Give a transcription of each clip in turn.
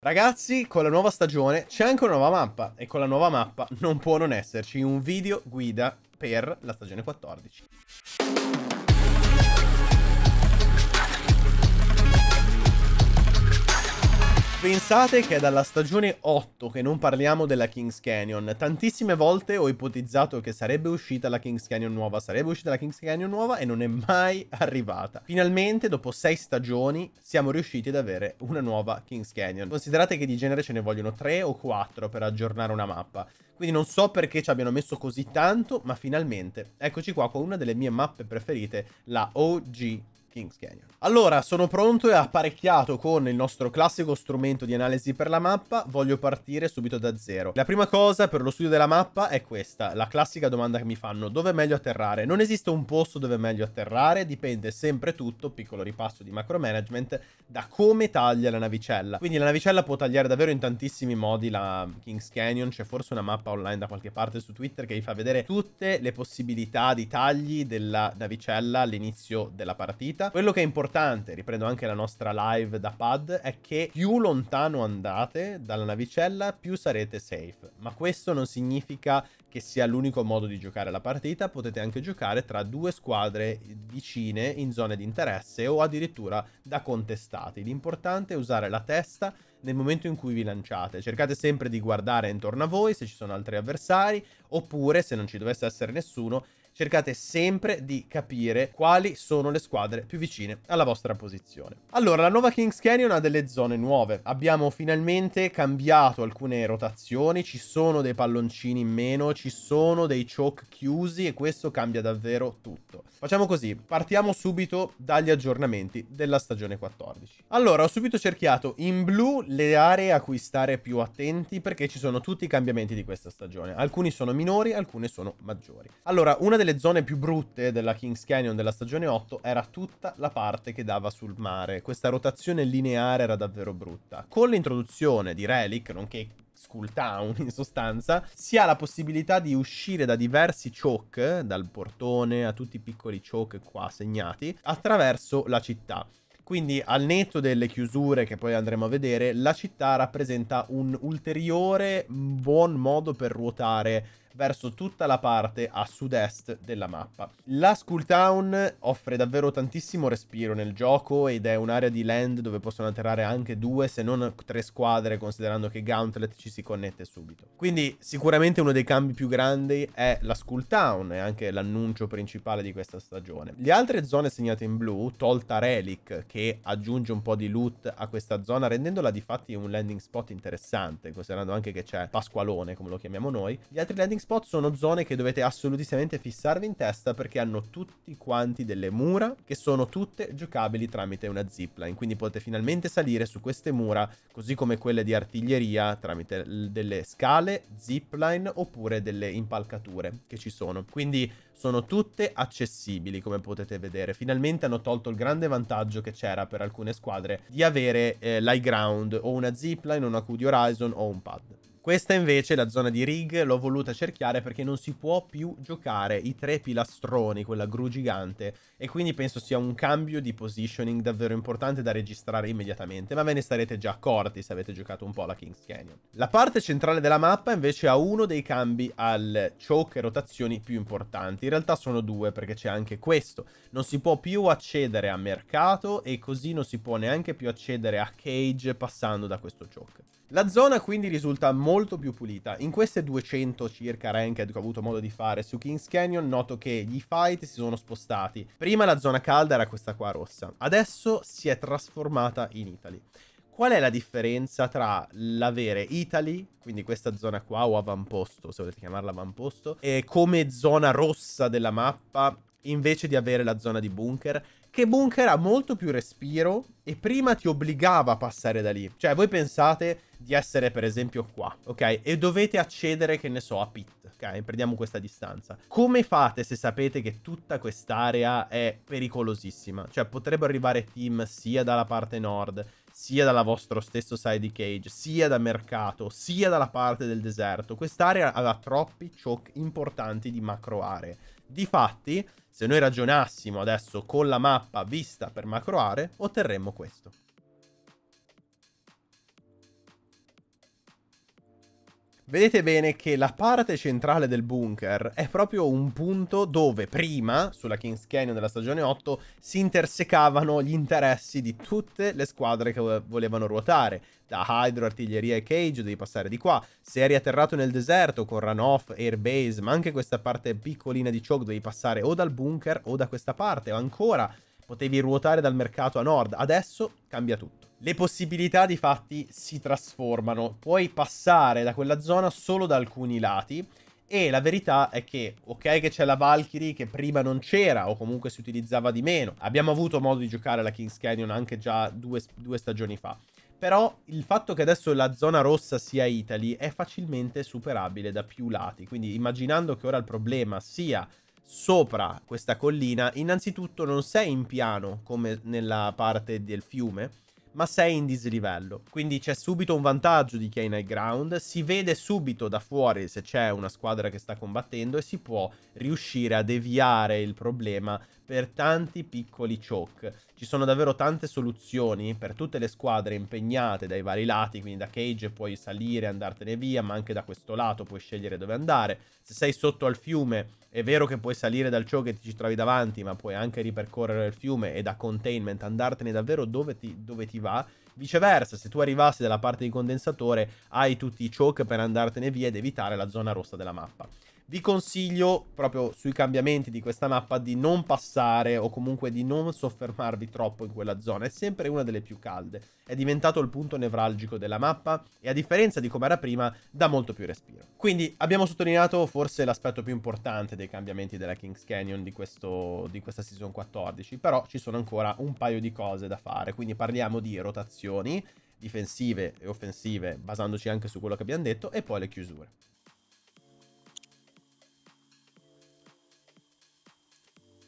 Ragazzi, con la nuova stagione c'è anche una nuova mappa e con la nuova mappa non può non esserci un video guida per la stagione 14. Pensate che è dalla stagione 8 che non parliamo della Kings Canyon. Tantissime volte ho ipotizzato che sarebbe uscita la Kings Canyon nuova, sarebbe uscita la Kings Canyon nuova e non è mai arrivata. Finalmente, dopo 6 stagioni, siamo riusciti ad avere una nuova Kings Canyon. Considerate che di genere ce ne vogliono 3 o 4 per aggiornare una mappa. Quindi non so perché ci abbiano messo così tanto, ma finalmente eccoci qua con una delle mie mappe preferite, la OG Kings Canyon. Allora, sono pronto e apparecchiato con il nostro classico strumento di analisi per la mappa. Voglio partire subito da zero. La prima cosa per lo studio della mappa è questa, la classica domanda che mi fanno. Dove è meglio atterrare? Non esiste un posto dove è meglio atterrare, dipende sempre tutto, piccolo ripasso di macro management, da come taglia la navicella. Quindi la navicella può tagliare davvero in tantissimi modi la Kings Canyon. C'è forse una mappa online da qualche parte su Twitter che vi fa vedere tutte le possibilità di tagli della navicella all'inizio della partita quello che è importante, riprendo anche la nostra live da pad, è che più lontano andate dalla navicella, più sarete safe. Ma questo non significa che sia l'unico modo di giocare la partita, potete anche giocare tra due squadre vicine in zone di interesse o addirittura da contestati. L'importante è usare la testa nel momento in cui vi lanciate. Cercate sempre di guardare intorno a voi se ci sono altri avversari, oppure se non ci dovesse essere nessuno, cercate sempre di capire quali sono le squadre più vicine alla vostra posizione. Allora, la nuova Kings Canyon ha delle zone nuove. Abbiamo finalmente cambiato alcune rotazioni, ci sono dei palloncini in meno, ci sono dei choke chiusi e questo cambia davvero tutto. Facciamo così, partiamo subito dagli aggiornamenti della stagione 14. Allora, ho subito cerchiato in blu le aree a cui stare più attenti perché ci sono tutti i cambiamenti di questa stagione. Alcuni sono minori, alcune sono maggiori. Allora, una delle delle zone più brutte della Kings Canyon della stagione 8 era tutta la parte che dava sul mare. Questa rotazione lineare era davvero brutta. Con l'introduzione di Relic, nonché Skull Town in sostanza, si ha la possibilità di uscire da diversi choke, dal portone a tutti i piccoli choke qua segnati, attraverso la città. Quindi al netto delle chiusure che poi andremo a vedere, la città rappresenta un ulteriore mm, buon modo per ruotare verso tutta la parte a sud-est della mappa. La School Town offre davvero tantissimo respiro nel gioco ed è un'area di land dove possono atterrare anche due se non tre squadre considerando che Gauntlet ci si connette subito. Quindi sicuramente uno dei cambi più grandi è la School Town e anche l'annuncio principale di questa stagione. Le altre zone segnate in blu, tolta Relic che aggiunge un po' di loot a questa zona rendendola di fatti un landing spot interessante considerando anche che c'è Pasqualone come lo chiamiamo noi, gli altri landing spot spot sono zone che dovete assolutamente fissarvi in testa perché hanno tutti quanti delle mura che sono tutte giocabili tramite una zipline, quindi potete finalmente salire su queste mura così come quelle di artiglieria tramite delle scale, zipline oppure delle impalcature che ci sono. Quindi sono tutte accessibili come potete vedere. Finalmente hanno tolto il grande vantaggio che c'era per alcune squadre di avere eh, l'high ground o una zipline, una QD Horizon o un pad. Questa invece, la zona di rig, l'ho voluta cerchiare perché non si può più giocare i tre pilastroni, quella gru gigante, e quindi penso sia un cambio di positioning davvero importante da registrare immediatamente, ma ve ne sarete già accorti se avete giocato un po' la Kings Canyon. La parte centrale della mappa invece ha uno dei cambi al choke e rotazioni più importanti, in realtà sono due perché c'è anche questo, non si può più accedere a mercato e così non si può neanche più accedere a cage passando da questo choke. La zona quindi risulta molto più pulita. In queste 200 circa ranked che ho avuto modo di fare su Kings Canyon noto che gli fight si sono spostati. Prima la zona calda era questa qua rossa, adesso si è trasformata in Italy. Qual è la differenza tra l'avere Italy, quindi questa zona qua, o avamposto, se volete chiamarla avamposto, e come zona rossa della mappa, invece di avere la zona di bunker, che bunker ha molto più respiro e prima ti obbligava a passare da lì. Cioè voi pensate di essere per esempio qua, ok? E dovete accedere, che ne so, a Pitta ok? Prendiamo questa distanza. Come fate se sapete che tutta quest'area è pericolosissima? Cioè potrebbero arrivare team sia dalla parte nord, sia dalla vostro stesso side cage, sia da mercato, sia dalla parte del deserto. Quest'area ha troppi choke importanti di macro aree. Difatti, se noi ragionassimo adesso con la mappa vista per macro aree, otterremmo questo. Vedete bene che la parte centrale del bunker è proprio un punto dove prima, sulla Kings Canyon della stagione 8, si intersecavano gli interessi di tutte le squadre che volevano ruotare. Da Hydro, Artiglieria e Cage devi passare di qua. Se eri atterrato nel deserto con runoff, airbase, ma anche questa parte piccolina di choke devi passare o dal bunker o da questa parte. O ancora potevi ruotare dal mercato a nord, adesso cambia tutto. Le possibilità di fatti si trasformano, puoi passare da quella zona solo da alcuni lati e la verità è che, ok che c'è la Valkyrie che prima non c'era o comunque si utilizzava di meno, abbiamo avuto modo di giocare alla Kings Canyon anche già due, due stagioni fa, però il fatto che adesso la zona rossa sia Italy è facilmente superabile da più lati, quindi immaginando che ora il problema sia sopra questa collina, innanzitutto non sei in piano come nella parte del fiume, ma sei in dislivello. Quindi c'è subito un vantaggio di chi è in high ground, si vede subito da fuori se c'è una squadra che sta combattendo e si può riuscire a deviare il problema per tanti piccoli choke. Ci sono davvero tante soluzioni per tutte le squadre impegnate dai vari lati, quindi da Cage puoi salire e andartene via, ma anche da questo lato puoi scegliere dove andare. Se sei sotto al fiume è vero che puoi salire dal ciò che ti ci trovi davanti, ma puoi anche ripercorrere il fiume e da containment andartene davvero dove ti, dove ti va. Viceversa, se tu arrivassi dalla parte di condensatore, hai tutti i choke per andartene via ed evitare la zona rossa della mappa. Vi consiglio proprio sui cambiamenti di questa mappa di non passare o comunque di non soffermarvi troppo in quella zona, è sempre una delle più calde, è diventato il punto nevralgico della mappa e a differenza di come era prima dà molto più respiro. Quindi abbiamo sottolineato forse l'aspetto più importante dei cambiamenti della Kings Canyon di, questo, di questa season 14, però ci sono ancora un paio di cose da fare, quindi parliamo di rotazioni difensive e offensive basandoci anche su quello che abbiamo detto e poi le chiusure.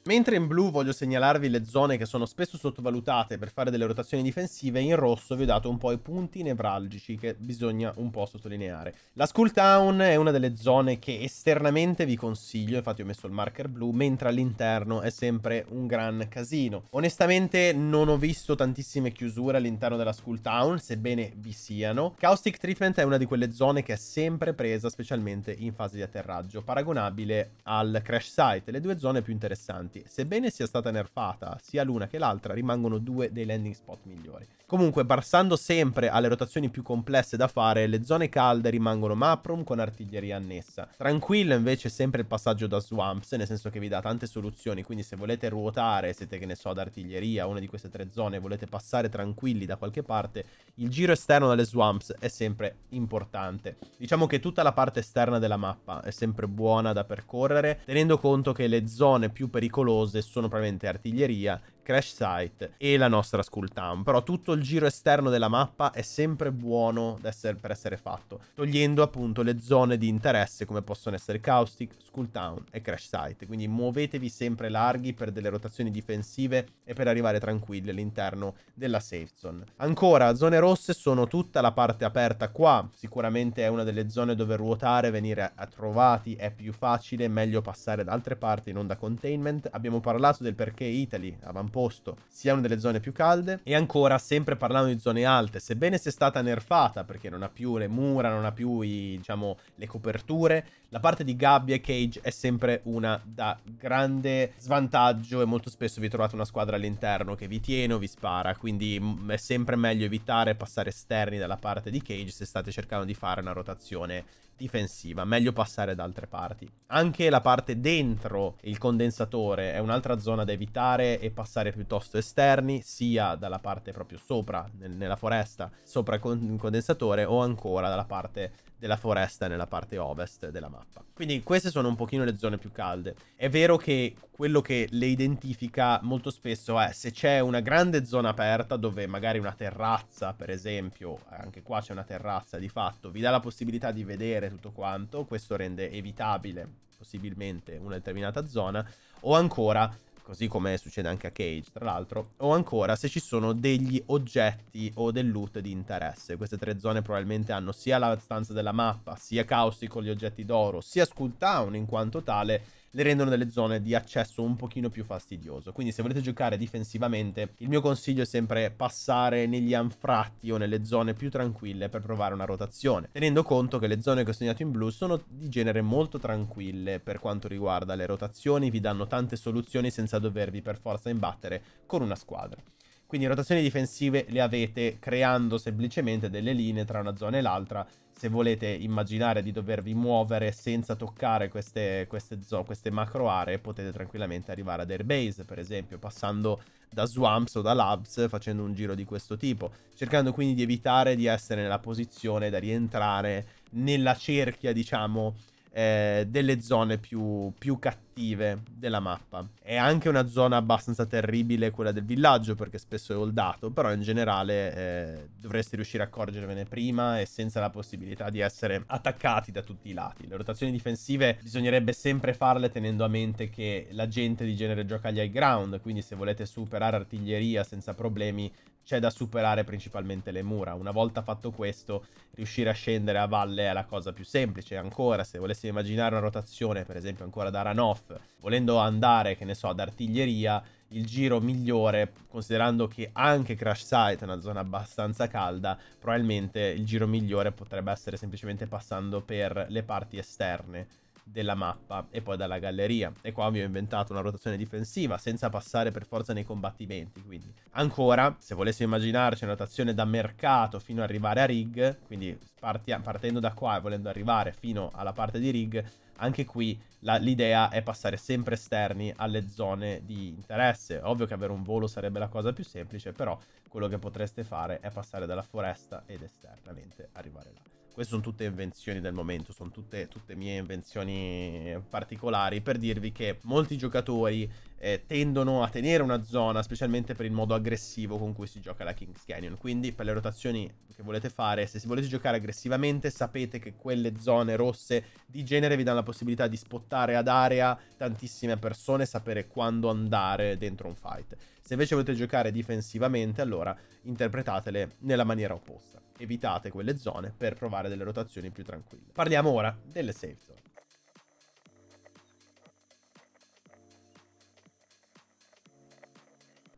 Mentre in blu voglio segnalarvi le zone che sono spesso sottovalutate per fare delle rotazioni difensive, in rosso vi ho dato un po' i punti nevralgici che bisogna un po' sottolineare. La Skull Town è una delle zone che esternamente vi consiglio, infatti ho messo il marker blu, mentre all'interno è sempre un gran casino. Onestamente non ho visto tantissime chiusure all'interno della Skull Town, sebbene vi siano. Caustic Treatment è una di quelle zone che è sempre presa, specialmente in fase di atterraggio, paragonabile al Crash Site, le due zone più interessanti importanti. Sebbene sia stata nerfata sia l'una che l'altra, rimangono due dei landing spot migliori. Comunque, barsando sempre alle rotazioni più complesse da fare, le zone calde rimangono Maprom con artiglieria annessa. Tranquillo invece sempre il passaggio da Swamps, nel senso che vi dà tante soluzioni, quindi se volete ruotare, siete che ne so, ad artiglieria, una di queste tre zone, volete passare tranquilli da qualche parte, il giro esterno dalle Swamps è sempre importante. Diciamo che tutta la parte esterna della mappa è sempre buona da percorrere, tenendo conto che le zone più pericolose pericolose sono probabilmente artiglieria Crash Site e la nostra Skull Town. Però tutto il giro esterno della mappa è sempre buono essere, per essere fatto, togliendo appunto le zone di interesse come possono essere Caustic, Skull Town e Crash Site. Quindi muovetevi sempre larghi per delle rotazioni difensive e per arrivare tranquilli all'interno della safe zone. Ancora, zone rosse sono tutta la parte aperta qua, sicuramente è una delle zone dove ruotare, venire a trovati è più facile, meglio passare da altre parti, non da containment. Abbiamo parlato del perché Italy, avamposto composto sia una delle zone più calde e ancora sempre parlando di zone alte, sebbene sia stata nerfata perché non ha più le mura, non ha più i, diciamo, le coperture, la parte di gabbia e cage è sempre una da grande svantaggio e molto spesso vi trovate una squadra all'interno che vi tiene o vi spara, quindi è sempre meglio evitare passare esterni dalla parte di cage se state cercando di fare una rotazione difensiva, meglio passare da altre parti. Anche la parte dentro il condensatore è un'altra zona da evitare e passare piuttosto esterni, sia dalla parte proprio sopra, nel, nella foresta, sopra il condensatore o ancora dalla parte della foresta nella parte ovest della mappa. Quindi queste sono un pochino le zone più calde. È vero che quello che le identifica molto spesso è se c'è una grande zona aperta dove magari una terrazza, per esempio, anche qua c'è una terrazza di fatto, vi dà la possibilità di vedere tutto quanto, questo rende evitabile possibilmente una determinata zona, o ancora, così come succede anche a Cage tra l'altro, o ancora se ci sono degli oggetti o del loot di interesse. Queste tre zone probabilmente hanno sia la stanza della mappa, sia con gli oggetti d'oro, sia Skull in quanto tale, le rendono delle zone di accesso un pochino più fastidioso. Quindi se volete giocare difensivamente, il mio consiglio è sempre passare negli anfratti o nelle zone più tranquille per provare una rotazione, tenendo conto che le zone che ho segnato in blu sono di genere molto tranquille per quanto riguarda le rotazioni, vi danno tante soluzioni senza dovervi per forza imbattere con una squadra. Quindi rotazioni difensive le avete creando semplicemente delle linee tra una zona e l'altra se volete immaginare di dovervi muovere senza toccare queste, queste, zone, queste macro aree, potete tranquillamente arrivare ad Airbase, per esempio, passando da Swamps o da Labs, facendo un giro di questo tipo, cercando quindi di evitare di essere nella posizione da rientrare nella cerchia, diciamo, eh, delle zone più, più, cattive della mappa. È anche una zona abbastanza terribile quella del villaggio perché spesso è oldato, però in generale eh, dovreste riuscire a accorgervene prima e senza la possibilità di essere attaccati da tutti i lati. Le rotazioni difensive bisognerebbe sempre farle tenendo a mente che la gente di genere gioca agli high ground, quindi se volete superare artiglieria senza problemi c'è da superare principalmente le mura. Una volta fatto questo, riuscire a scendere a valle è la cosa più semplice. Ancora, se volessi immaginare una rotazione, per esempio ancora da Ranoff, volendo andare, che ne so, ad artiglieria, il giro migliore, considerando che anche Crash Site è una zona abbastanza calda, probabilmente il giro migliore potrebbe essere semplicemente passando per le parti esterne della mappa e poi dalla galleria. E qua vi ho inventato una rotazione difensiva senza passare per forza nei combattimenti. Quindi ancora, se volessimo immaginarci una rotazione da mercato fino ad arrivare a rig, quindi partendo da qua e volendo arrivare fino alla parte di rig, anche qui l'idea è passare sempre esterni alle zone di interesse. Ovvio che avere un volo sarebbe la cosa più semplice, però quello che potreste fare è passare dalla foresta ed esternamente arrivare là. Queste sono tutte invenzioni del momento, sono tutte, tutte mie invenzioni particolari per dirvi che molti giocatori eh, tendono a tenere una zona, specialmente per il modo aggressivo con cui si gioca la Kings Canyon. Quindi per le rotazioni che volete fare, se volete giocare aggressivamente, sapete che quelle zone rosse di genere vi danno la possibilità di spottare ad area tantissime persone e sapere quando andare dentro un fight. Se invece volete giocare difensivamente, allora interpretatele nella maniera opposta evitate quelle zone per provare delle rotazioni più tranquille. Parliamo ora delle safe zone.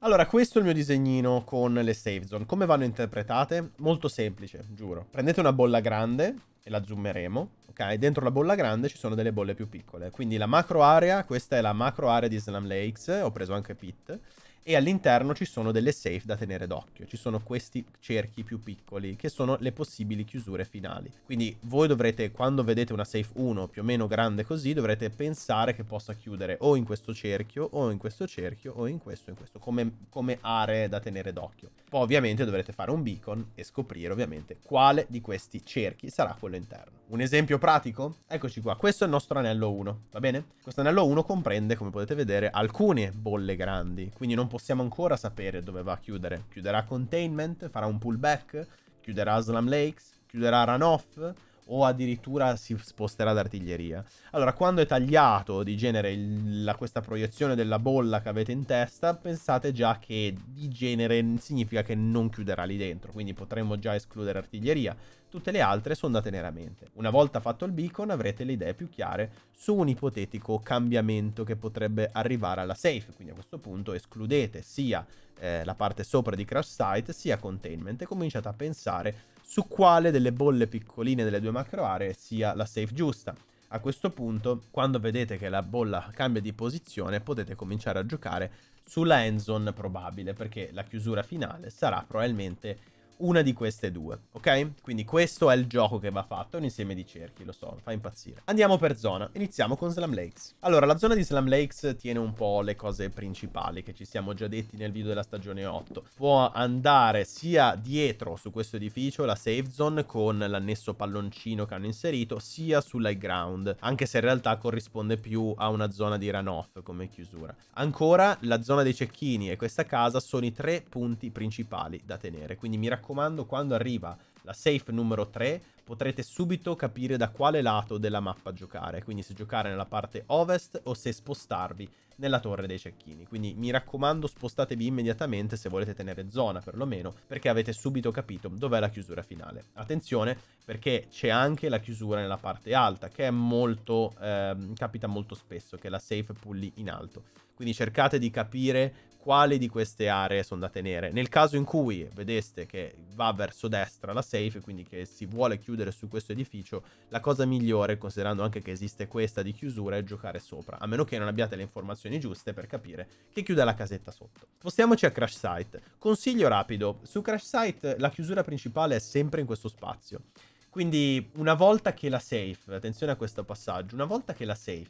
Allora, questo è il mio disegnino con le safe zone. Come vanno interpretate? Molto semplice, giuro. Prendete una bolla grande e la zoomeremo, ok? Dentro la bolla grande ci sono delle bolle più piccole. Quindi la macro area, questa è la macro area di Slam Lakes, ho preso anche Pit e all'interno ci sono delle safe da tenere d'occhio, ci sono questi cerchi più piccoli che sono le possibili chiusure finali. Quindi voi dovrete, quando vedete una safe 1 più o meno grande così, dovrete pensare che possa chiudere o in questo cerchio o in questo cerchio o in questo in questo, come, come aree da tenere d'occhio. Poi ovviamente dovrete fare un beacon e scoprire ovviamente quale di questi cerchi sarà quello interno. Un esempio pratico? Eccoci qua, questo è il nostro anello 1, va bene? Questo anello 1 comprende, come potete vedere, alcune bolle grandi, quindi non possiamo ancora sapere dove va a chiudere. Chiuderà Containment, farà un pullback, chiuderà Slam Lakes, chiuderà Runoff, o addirittura si sposterà d'artiglieria. Allora, quando è tagliato di genere il, la, questa proiezione della bolla che avete in testa, pensate già che di genere significa che non chiuderà lì dentro, quindi potremmo già escludere artiglieria. Tutte le altre sono da tenere a mente. Una volta fatto il beacon avrete le idee più chiare su un ipotetico cambiamento che potrebbe arrivare alla safe, quindi a questo punto escludete sia eh, la parte sopra di crash site sia containment e cominciate a pensare su quale delle bolle piccoline delle due macro aree sia la safe giusta. A questo punto, quando vedete che la bolla cambia di posizione, potete cominciare a giocare sulla end probabile, perché la chiusura finale sarà probabilmente una di queste due, ok? Quindi questo è il gioco che va fatto, un insieme di cerchi, lo so, fa impazzire. Andiamo per zona, iniziamo con Slam Lakes. Allora, la zona di Slam Lakes tiene un po' le cose principali che ci siamo già detti nel video della stagione 8. Può andare sia dietro su questo edificio, la safe zone, con l'annesso palloncino che hanno inserito, sia sull'high ground, anche se in realtà corrisponde più a una zona di runoff come chiusura. Ancora, la zona dei cecchini e questa casa sono i tre punti principali da tenere, quindi mi raccomando raccomando quando arriva la safe numero 3 potrete subito capire da quale lato della mappa giocare, quindi se giocare nella parte ovest o se spostarvi nella torre dei cecchini. Quindi mi raccomando spostatevi immediatamente se volete tenere zona perlomeno, perché avete subito capito dov'è la chiusura finale. Attenzione perché c'è anche la chiusura nella parte alta, che è molto, eh, capita molto spesso, che la safe pulli in alto. Quindi cercate di capire quale di queste aree sono da tenere. Nel caso in cui vedeste che va verso destra la safe, quindi che si vuole chiudere su questo edificio, la cosa migliore, considerando anche che esiste questa di chiusura, è giocare sopra, a meno che non abbiate le informazioni giuste per capire che chiude la casetta sotto. Spostiamoci a Crash Site. Consiglio rapido, su Crash Site la chiusura principale è sempre in questo spazio. Quindi una volta che la safe, attenzione a questo passaggio, una volta che la safe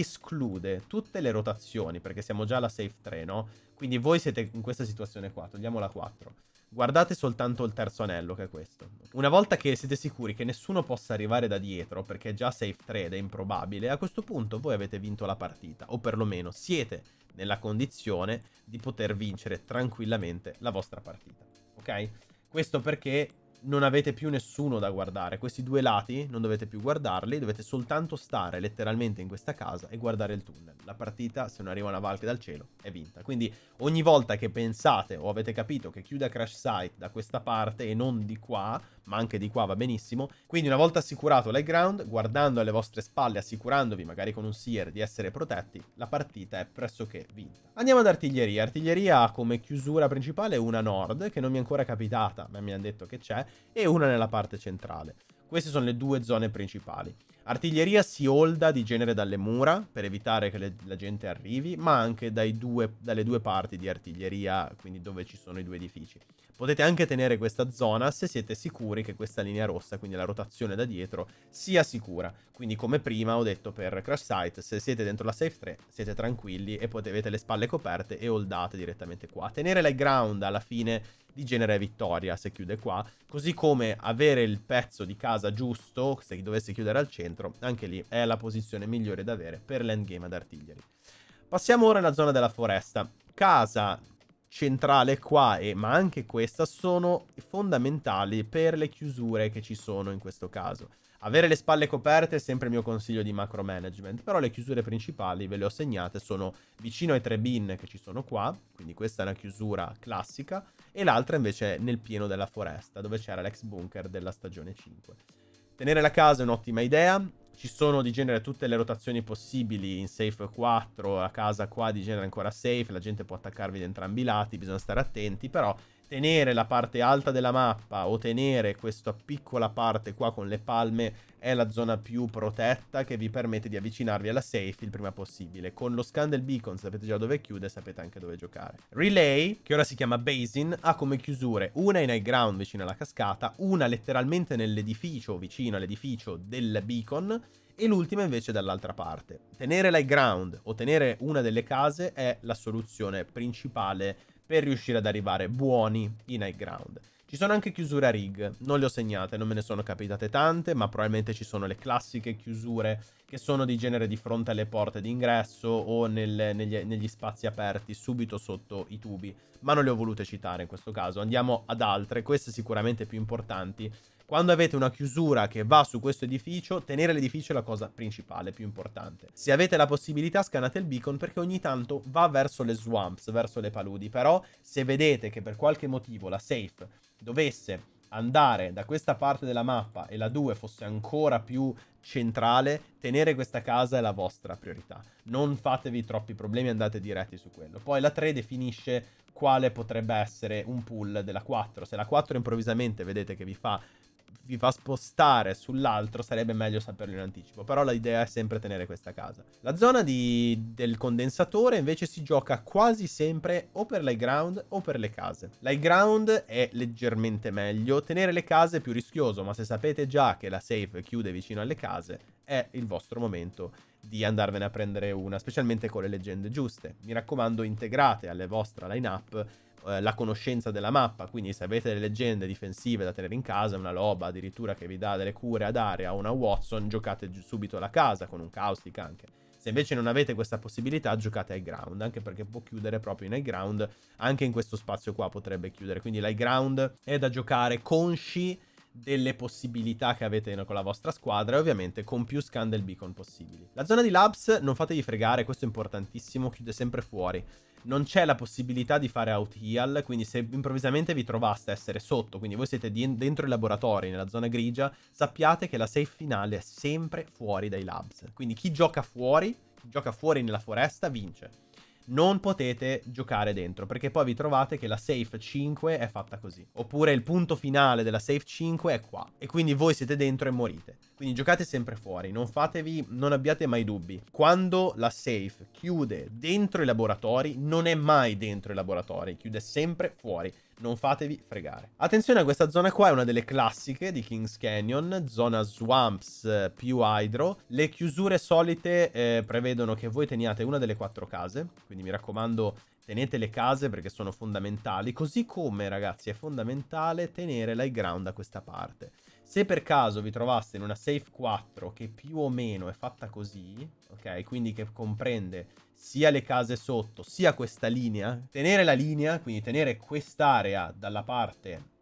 esclude tutte le rotazioni, perché siamo già alla safe 3, no? Quindi voi siete in questa situazione qua, togliamola 4. Guardate soltanto il terzo anello, che è questo. Una volta che siete sicuri che nessuno possa arrivare da dietro, perché è già safe 3 ed è improbabile, a questo punto voi avete vinto la partita, o perlomeno siete nella condizione di poter vincere tranquillamente la vostra partita, ok? Questo perché non avete più nessuno da guardare. Questi due lati non dovete più guardarli, dovete soltanto stare letteralmente in questa casa e guardare il tunnel. La partita, se non arriva una Valk dal cielo, è vinta. Quindi ogni volta che pensate o avete capito che chiuda Crash Site da questa parte e non di qua, ma anche di qua va benissimo, quindi una volta assicurato l'high ground, guardando alle vostre spalle, assicurandovi magari con un Seer di essere protetti, la partita è pressoché vinta. Andiamo ad artiglieria. Artiglieria ha come chiusura principale una Nord, che non mi è ancora capitata, ma mi hanno detto che c'è, e una nella parte centrale. Queste sono le due zone principali. Artiglieria si holda di genere dalle mura per evitare che le, la gente arrivi, ma anche due, dalle due parti di artiglieria, quindi dove ci sono i due edifici. Potete anche tenere questa zona se siete sicuri che questa linea rossa, quindi la rotazione da dietro, sia sicura. Quindi come prima ho detto per Crash Site, se siete dentro la Safe 3 siete tranquilli e potete avete le spalle coperte e holdate direttamente qua. Tenere la ground alla fine di genere vittoria se chiude qua, così come avere il pezzo di casa giusto, se dovesse chiudere al centro, anche lì è la posizione migliore da avere per l'endgame ad artiglieri. Passiamo ora alla zona della foresta. Casa centrale qua, e, ma anche questa, sono fondamentali per le chiusure che ci sono in questo caso. Avere le spalle coperte è sempre il mio consiglio di macro management, però le chiusure principali ve le ho segnate, sono vicino ai tre bin che ci sono qua, quindi questa è una chiusura classica, e l'altra invece nel pieno della foresta, dove c'era l'ex bunker della stagione 5. Tenere la casa è un'ottima idea, ci sono di genere tutte le rotazioni possibili in safe 4, la casa qua di genere ancora safe, la gente può attaccarvi da entrambi i lati, bisogna stare attenti, però tenere la parte alta della mappa o tenere questa piccola parte qua con le palme è la zona più protetta che vi permette di avvicinarvi alla safe il prima possibile. Con lo scan del beacon sapete già dove chiude, e sapete anche dove giocare. Relay, che ora si chiama Basin, ha come chiusure una in high ground vicino alla cascata, una letteralmente nell'edificio, vicino all'edificio del beacon, e l'ultima invece dall'altra parte. Tenere l'high ground o tenere una delle case è la soluzione principale per per riuscire ad arrivare buoni in high ground. Ci sono anche chiusure a rig, non le ho segnate, non me ne sono capitate tante, ma probabilmente ci sono le classiche chiusure che sono di genere di fronte alle porte d'ingresso o nel, negli, negli, spazi aperti subito sotto i tubi, ma non le ho volute citare in questo caso. Andiamo ad altre, queste sicuramente più importanti, quando avete una chiusura che va su questo edificio, tenere l'edificio è la cosa principale, più importante. Se avete la possibilità scannate il beacon perché ogni tanto va verso le swamps, verso le paludi, però se vedete che per qualche motivo la safe dovesse andare da questa parte della mappa e la 2 fosse ancora più centrale, tenere questa casa è la vostra priorità. Non fatevi troppi problemi, andate diretti su quello. Poi la 3 definisce quale potrebbe essere un pull della 4. Se la 4 improvvisamente vedete che vi fa vi fa spostare sull'altro, sarebbe meglio saperlo in anticipo. Però l'idea è sempre tenere questa casa. La zona di, del condensatore invece si gioca quasi sempre o per l'high ground o per le case. L'high ground è leggermente meglio, tenere le case è più rischioso, ma se sapete già che la safe chiude vicino alle case, è il vostro momento di andarvene a prendere una, specialmente con le leggende giuste. Mi raccomando, integrate alle vostre line-up eh, la conoscenza della mappa, quindi se avete delle leggende difensive da tenere in casa, una loba addirittura che vi dà delle cure ad aria o una Watson, giocate subito la casa con un caustic anche. Se invece non avete questa possibilità, giocate high ground, anche perché può chiudere proprio in high ground, anche in questo spazio qua potrebbe chiudere. Quindi l'high ground è da giocare consci delle possibilità che avete con la vostra squadra e ovviamente con più scandal beacon possibili. La zona di labs non fatevi fregare, questo è importantissimo, chiude sempre fuori non c'è la possibilità di fare out heal, quindi se improvvisamente vi trovaste a essere sotto, quindi voi siete dentro i laboratori, nella zona grigia, sappiate che la safe finale è sempre fuori dai labs. Quindi chi gioca fuori, chi gioca fuori nella foresta vince non potete giocare dentro, perché poi vi trovate che la safe 5 è fatta così. Oppure il punto finale della safe 5 è qua, e quindi voi siete dentro e morite. Quindi giocate sempre fuori, non fatevi, non abbiate mai dubbi. Quando la safe chiude dentro i laboratori, non è mai dentro i laboratori, chiude sempre fuori non fatevi fregare. Attenzione a questa zona qua, è una delle classiche di Kings Canyon, zona swamps eh, più hydro. Le chiusure solite eh, prevedono che voi teniate una delle quattro case, quindi mi raccomando tenete le case perché sono fondamentali, così come ragazzi è fondamentale tenere l'high ground da questa parte. Se per caso vi trovaste in una safe 4 che più o meno è fatta così, ok, quindi che comprende sia le case sotto, sia questa linea, tenere la linea, quindi tenere quest'area dalla parte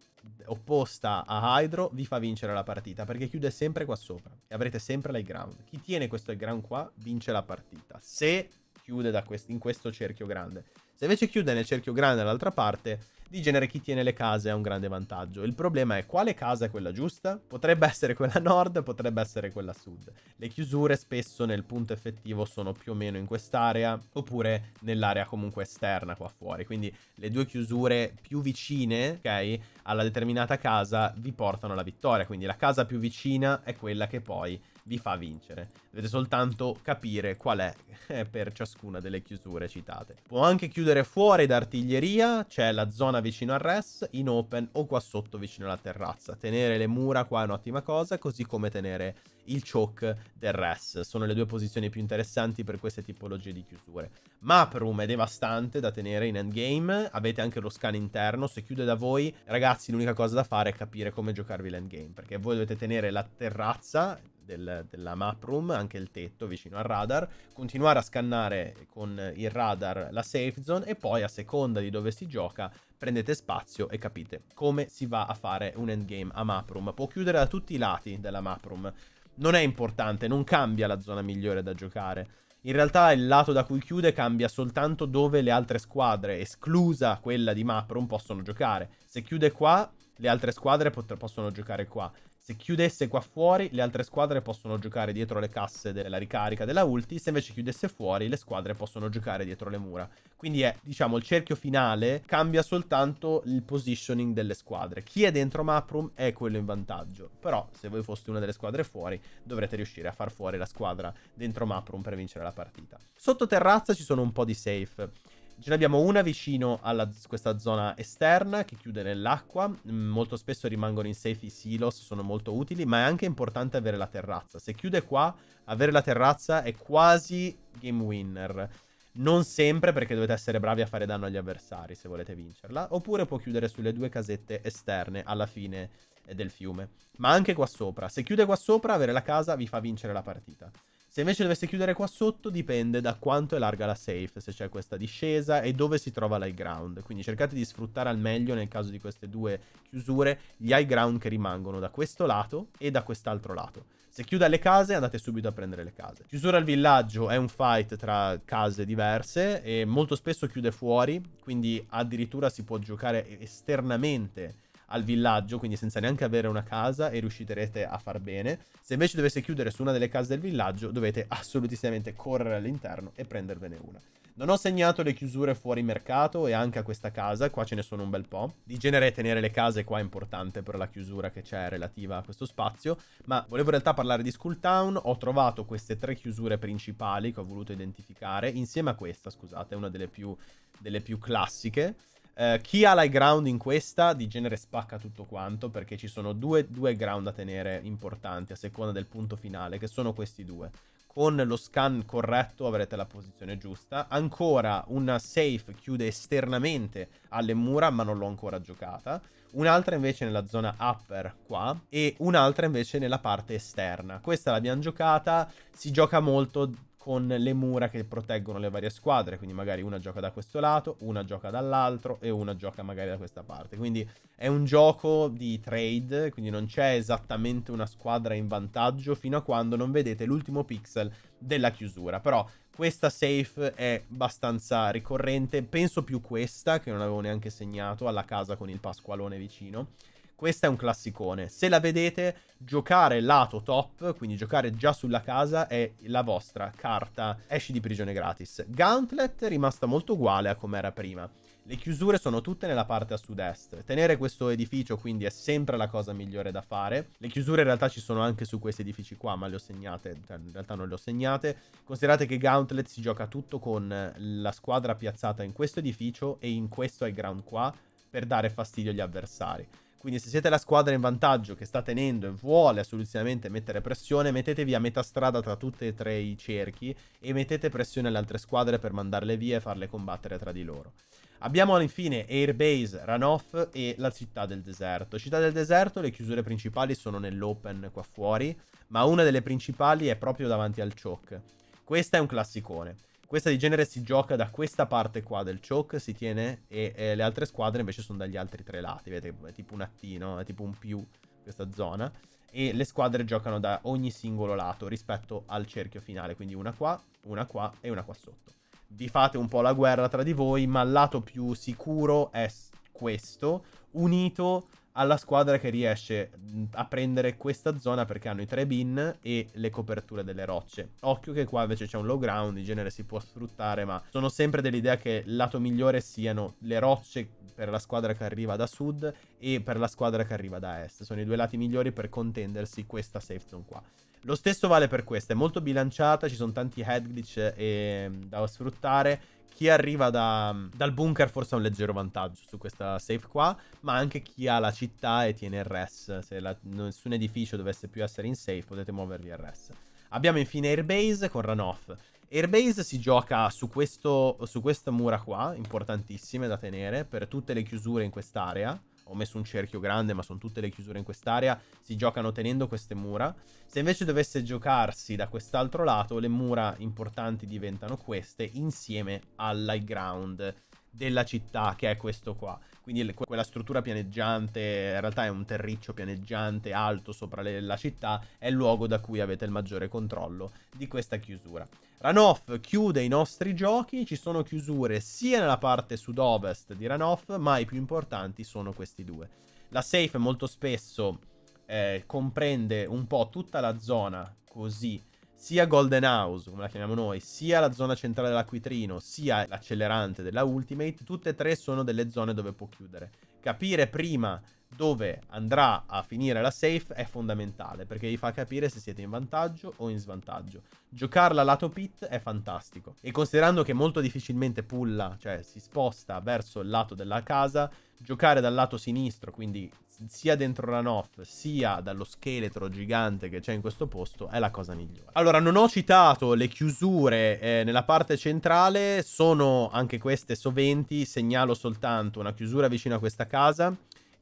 opposta a Hydro vi fa vincere la partita perché chiude sempre qua sopra e avrete sempre l'high ground. Chi tiene questo high ground qua vince la partita se chiude quest in questo cerchio grande. Se invece chiude nel cerchio grande dall'altra parte di genere chi tiene le case ha un grande vantaggio. Il problema è quale casa è quella giusta? Potrebbe essere quella nord, potrebbe essere quella sud. Le chiusure spesso nel punto effettivo sono più o meno in quest'area oppure nell'area comunque esterna qua fuori. Quindi le due chiusure più vicine, ok, alla determinata casa vi portano alla vittoria. Quindi la casa più vicina è quella che poi vi fa vincere. Dovete soltanto capire qual è eh, per ciascuna delle chiusure citate. Può anche chiudere fuori d'artiglieria, c'è la zona vicino al res, in open o qua sotto vicino alla terrazza. Tenere le mura qua è un'ottima cosa, così come tenere il choke del res. Sono le due posizioni più interessanti per queste tipologie di chiusure. Map room è devastante da tenere in endgame, avete anche lo scan interno, se chiude da voi, ragazzi l'unica cosa da fare è capire come giocarvi l'endgame, perché voi dovete tenere la terrazza del, della map room, anche il tetto vicino al radar, continuare a scannare con il radar la safe zone e poi a seconda di dove si gioca prendete spazio e capite come si va a fare un endgame a map room. Può chiudere da tutti i lati della map room, non è importante, non cambia la zona migliore da giocare. In realtà il lato da cui chiude cambia soltanto dove le altre squadre, esclusa quella di Mapron, possono giocare. Se chiude qua, le altre squadre pot- possono giocare qua. Se chiudesse qua fuori, le altre squadre possono giocare dietro le casse della ricarica della ulti, se invece chiudesse fuori, le squadre possono giocare dietro le mura. Quindi è, diciamo, il cerchio finale cambia soltanto il positioning delle squadre. Chi è dentro Maprum è quello in vantaggio, però se voi foste una delle squadre fuori, dovrete riuscire a far fuori la squadra dentro Maprum per vincere la partita. Sotto terrazza ci sono un po' di safe. Ce ne abbiamo una vicino a questa zona esterna che chiude nell'acqua. Mm, molto spesso rimangono in safe i silos, sono molto utili, ma è anche importante avere la terrazza. Se chiude qua, avere la terrazza è quasi game winner. Non sempre perché dovete essere bravi a fare danno agli avversari se volete vincerla. Oppure può chiudere sulle due casette esterne alla fine eh, del fiume. Ma anche qua sopra. Se chiude qua sopra, avere la casa vi fa vincere la partita. Se invece dovesse chiudere qua sotto dipende da quanto è larga la safe, se c'è questa discesa e dove si trova l'high ground. Quindi cercate di sfruttare al meglio nel caso di queste due chiusure gli high ground che rimangono da questo lato e da quest'altro lato. Se chiude alle case andate subito a prendere le case. Chiusura al villaggio è un fight tra case diverse e molto spesso chiude fuori, quindi addirittura si può giocare esternamente al villaggio, quindi senza neanche avere una casa e riuscirete a far bene. Se invece dovesse chiudere su una delle case del villaggio, dovete assolutamente correre all'interno e prendervene una. Non ho segnato le chiusure fuori mercato e anche a questa casa, qua ce ne sono un bel po'. Di genere tenere le case qua è importante per la chiusura che c'è relativa a questo spazio, ma volevo in realtà parlare di Skull Town, ho trovato queste tre chiusure principali che ho voluto identificare, insieme a questa, scusate, una delle più, delle più classiche. Uh, chi ha l'high ground in questa di genere spacca tutto quanto perché ci sono due, due ground da tenere importanti a seconda del punto finale che sono questi due. Con lo scan corretto avrete la posizione giusta. Ancora una safe chiude esternamente alle mura ma non l'ho ancora giocata. Un'altra invece nella zona upper qua e un'altra invece nella parte esterna. Questa l'abbiamo giocata, si gioca molto con le mura che proteggono le varie squadre, quindi magari una gioca da questo lato, una gioca dall'altro e una gioca magari da questa parte. Quindi è un gioco di trade, quindi non c'è esattamente una squadra in vantaggio fino a quando non vedete l'ultimo pixel della chiusura, però questa safe è abbastanza ricorrente, penso più questa che non avevo neanche segnato alla casa con il Pasqualone vicino. Questa è un classicone. Se la vedete, giocare lato top, quindi giocare già sulla casa, è la vostra carta esci di prigione gratis. Gauntlet è rimasta molto uguale a come era prima. Le chiusure sono tutte nella parte a sud-est. Tenere questo edificio quindi è sempre la cosa migliore da fare. Le chiusure in realtà ci sono anche su questi edifici qua, ma le ho segnate, cioè, in realtà non le ho segnate. Considerate che Gauntlet si gioca tutto con la squadra piazzata in questo edificio e in questo high ground qua per dare fastidio agli avversari. Quindi se siete la squadra in vantaggio che sta tenendo e vuole assolutamente mettere pressione, mettetevi a metà strada tra tutti e tre i cerchi e mettete pressione alle altre squadre per mandarle via e farle combattere tra di loro. Abbiamo infine Airbase, Runoff e la città del deserto. Città del deserto, le chiusure principali sono nell'open qua fuori, ma una delle principali è proprio davanti al choke. Questa è un classicone. Questa di genere si gioca da questa parte qua del choke, si tiene, e, e le altre squadre invece sono dagli altri tre lati, vedete, è tipo un attino, è tipo un più questa zona. E le squadre giocano da ogni singolo lato rispetto al cerchio finale, quindi una qua, una qua e una qua sotto. Vi fate un po' la guerra tra di voi, ma il lato più sicuro è questo, unito alla squadra che riesce a prendere questa zona perché hanno i tre bin e le coperture delle rocce. Occhio che qua invece c'è un low ground, in genere si può sfruttare, ma sono sempre dell'idea che il lato migliore siano le rocce per la squadra che arriva da sud e per la squadra che arriva da est. Sono i due lati migliori per contendersi questa safe zone qua. Lo stesso vale per questa, è molto bilanciata, ci sono tanti head glitch e, ehm, da sfruttare chi arriva da, dal bunker forse ha un leggero vantaggio su questa safe qua, ma anche chi ha la città e tiene il res. Se la, nessun edificio dovesse più essere in safe, potete muovervi al res. Abbiamo infine Airbase con Runoff. Airbase si gioca su, questo, su questa mura qua, importantissime da tenere, per tutte le chiusure in quest'area ho messo un cerchio grande, ma sono tutte le chiusure in quest'area, si giocano tenendo queste mura. Se invece dovesse giocarsi da quest'altro lato, le mura importanti diventano queste insieme all'high ground della città, che è questo qua. Quindi quella struttura pianeggiante, in realtà è un terriccio pianeggiante alto sopra le, la città, è il luogo da cui avete il maggiore controllo di questa chiusura. Ranoff chiude i nostri giochi, ci sono chiusure sia nella parte sud-ovest di Ranoff, ma i più importanti sono questi due. La safe molto spesso eh, comprende un po' tutta la zona così sia Golden House, come la chiamiamo noi, sia la zona centrale dell'acquitrino, sia l'accelerante della Ultimate, tutte e tre sono delle zone dove può chiudere. Capire prima dove andrà a finire la safe è fondamentale perché vi fa capire se siete in vantaggio o in svantaggio. Giocarla lato pit è fantastico e considerando che molto difficilmente pulla, cioè si sposta verso il lato della casa, giocare dal lato sinistro, quindi sia dentro la Ranoff sia dallo scheletro gigante che c'è in questo posto, è la cosa migliore. Allora, non ho citato le chiusure eh, nella parte centrale, sono anche queste soventi, segnalo soltanto una chiusura vicino a questa casa,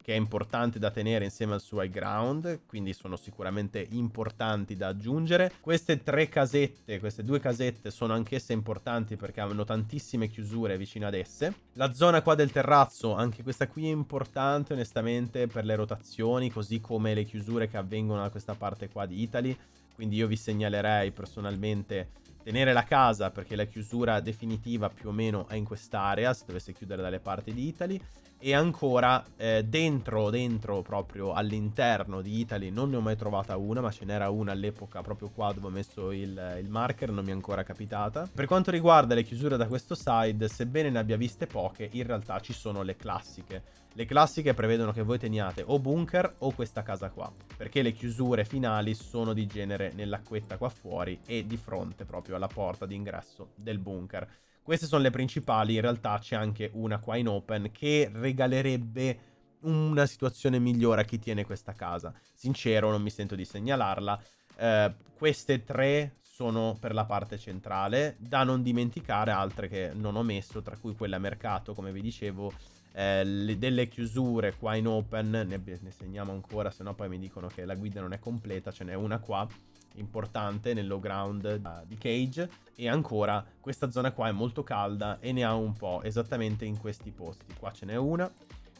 che è importante da tenere insieme al suo high ground, quindi sono sicuramente importanti da aggiungere. Queste tre casette, queste due casette sono anch'esse importanti perché hanno tantissime chiusure vicino ad esse. La zona qua del terrazzo, anche questa qui è importante onestamente per le rotazioni, così come le chiusure che avvengono da questa parte qua di Italy, quindi io vi segnalerei personalmente tenere la casa perché la chiusura definitiva più o meno è in quest'area, se dovesse chiudere dalle parti di Italy, e ancora eh, dentro, dentro, proprio all'interno di Italy non ne ho mai trovata una, ma ce n'era una all'epoca proprio qua dove ho messo il, il marker, non mi è ancora capitata. Per quanto riguarda le chiusure da questo side, sebbene ne abbia viste poche, in realtà ci sono le classiche. Le classiche prevedono che voi teniate o bunker o questa casa qua, perché le chiusure finali sono di genere nell'acquetta qua fuori e di fronte proprio alla porta d'ingresso del bunker. Queste sono le principali, in realtà c'è anche una qua in open che regalerebbe una situazione migliore a chi tiene questa casa. Sincero, non mi sento di segnalarla. Eh, queste tre sono per la parte centrale, da non dimenticare altre che non ho messo, tra cui quella mercato, come vi dicevo, eh, le, delle chiusure qua in open, ne, ne segniamo ancora, se no poi mi dicono che la guida non è completa, ce n'è una qua importante nel low ground uh, di Cage e ancora questa zona qua è molto calda e ne ha un po' esattamente in questi posti. Qua ce n'è una,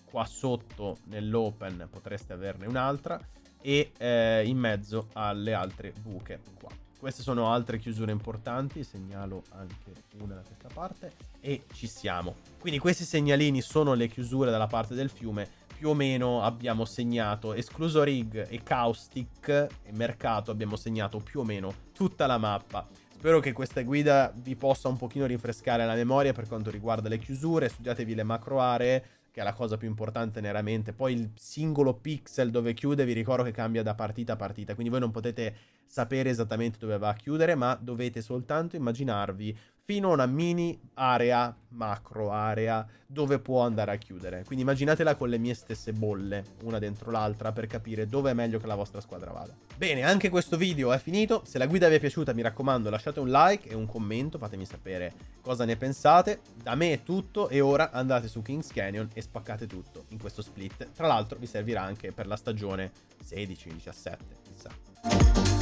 qua sotto nell'open potreste averne un'altra e eh, in mezzo alle altre buche qua. Queste sono altre chiusure importanti, segnalo anche una da questa parte e ci siamo. Quindi questi segnalini sono le chiusure dalla parte del fiume più o meno abbiamo segnato, escluso Rig e Caustic e Mercato, abbiamo segnato più o meno tutta la mappa. Spero che questa guida vi possa un pochino rinfrescare la memoria per quanto riguarda le chiusure, studiatevi le macro aree, che è la cosa più importante nella mente. Poi il singolo pixel dove chiude, vi ricordo che cambia da partita a partita, quindi voi non potete sapere esattamente dove va a chiudere, ma dovete soltanto immaginarvi fino a una mini area, macro area, dove può andare a chiudere. Quindi immaginatela con le mie stesse bolle, una dentro l'altra, per capire dove è meglio che la vostra squadra vada. Bene, anche questo video è finito. Se la guida vi è piaciuta, mi raccomando, lasciate un like e un commento, fatemi sapere cosa ne pensate. Da me è tutto e ora andate su Kings Canyon e spaccate tutto in questo split. Tra l'altro vi servirà anche per la stagione 16-17, chissà.